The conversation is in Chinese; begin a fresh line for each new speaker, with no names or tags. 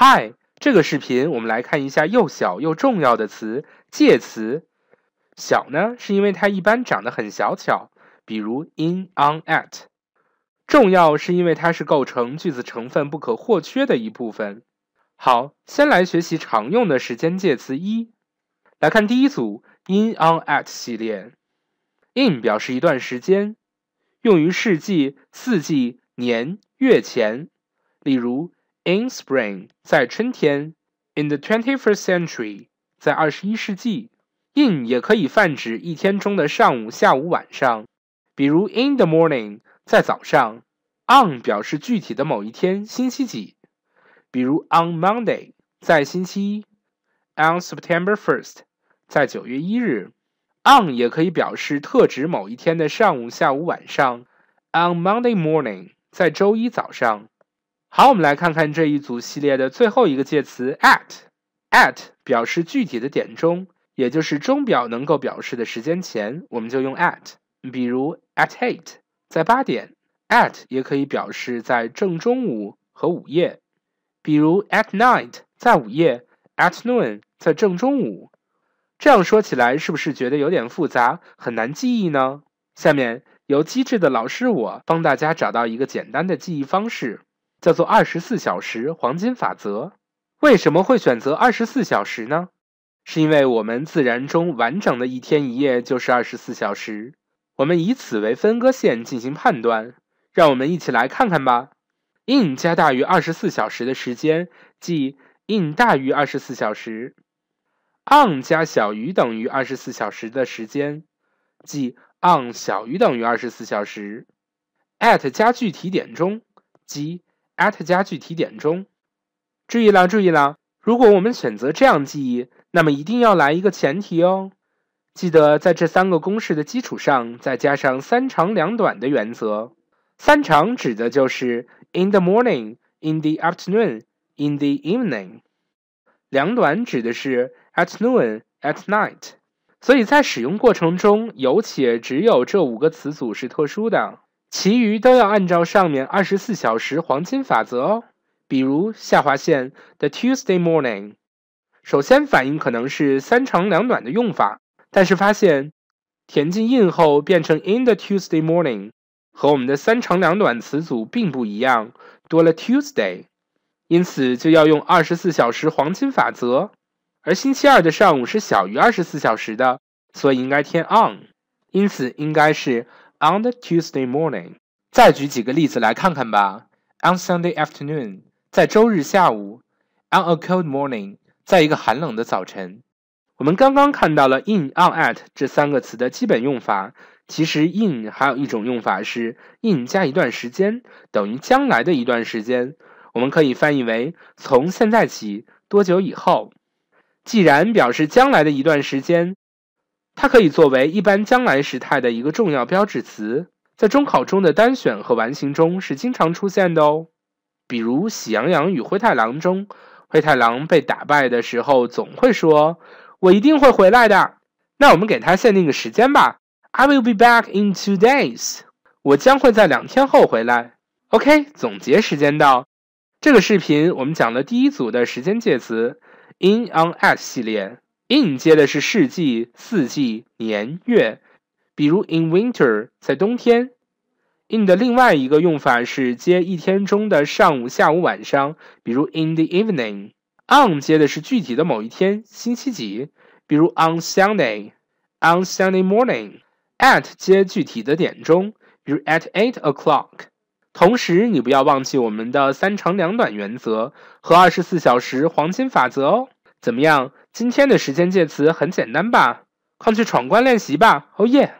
Hi，这个视频我们来看一下又小又重要的词——介词。小呢，是因为它一般长得很小巧，比如 in、on、at。重要是因为它是构成句子成分不可或缺的一部分。好，先来学习常用的时间介词。一，来看第一组 in、on、at 系列。in 表示一段时间，用于世纪、四季、年、月前，例如。In spring，在春天；in the twenty-first century，在二十一世纪。In 也可以泛指一天中的上午、下午、晚上，比如 in the morning，在早上。On 表示具体的某一天、星期几，比如 on Monday，在星期一；on September first，在九月一日。On 也可以表示特指某一天的上午、下午、晚上，on Monday morning，在周一早上。好，我们来看看这一组系列的最后一个介词 at。at 表示具体的点钟，也就是钟表能够表示的时间前，我们就用 at。比如 at eight，在八点。at 也可以表示在正中午和午夜，比如 at night，在午夜；at noon，在正中午。这样说起来，是不是觉得有点复杂，很难记忆呢？下面由机智的老师我帮大家找到一个简单的记忆方式。叫做二十四小时黄金法则。为什么会选择二十四小时呢？是因为我们自然中完整的一天一夜就是二十四小时，我们以此为分割线进行判断。让我们一起来看看吧。in 加大于二十四小时的时间，即 in 大于二十四小时；on 加小于等于二十四小时的时间，即 on 小于等于二十四小时；at 加具体点钟，即。at 加具体点中，注意了，注意了！如果我们选择这样记忆，那么一定要来一个前提哦，记得在这三个公式的基础上，再加上三长两短的原则。三长指的就是 in the morning、in the afternoon、in the evening，两短指的是 at noon、at night。所以在使用过程中，有且只有这五个词组是特殊的。其余都要按照上面二十四小时黄金法则哦。比如下划线的 Tuesday morning，首先反应可能是三长两短的用法，但是发现填进 in 后变成 in the Tuesday morning，和我们的三长两短词组并不一样，多了 Tuesday，因此就要用二十四小时黄金法则。而星期二的上午是小于二十四小时的，所以应该填 on，因此应该是。On the Tuesday morning，再举几个例子来看看吧。On Sunday afternoon，在周日下午。On a cold morning，在一个寒冷的早晨。我们刚刚看到了 in、on、at 这三个词的基本用法。其实 in 还有一种用法是 in 加一段时间等于将来的一段时间，我们可以翻译为从现在起多久以后。既然表示将来的一段时间。它可以作为一般将来时态的一个重要标志词，在中考中的单选和完形中是经常出现的哦。比如《喜羊羊与灰太狼》中，灰太狼被打败的时候总会说：“我一定会回来的。”那我们给它限定个时间吧。I will be back in two days。我将会在两天后回来。OK，总结时间到。这个视频我们讲了第一组的时间介词 in、on、at 系列。in 接的是世纪、四季、年月，比如 in winter 在冬天。in 的另外一个用法是接一天中的上午、下午、晚上，比如 in the evening。on 接的是具体的某一天、星期几，比如 on Sunday，on Sunday morning。at 接具体的点钟，比如 at eight o'clock。同时，你不要忘记我们的三长两短原则和二十四小时黄金法则哦。怎么样？今天的时间介词很简单吧？快去闯关练习吧！哦耶！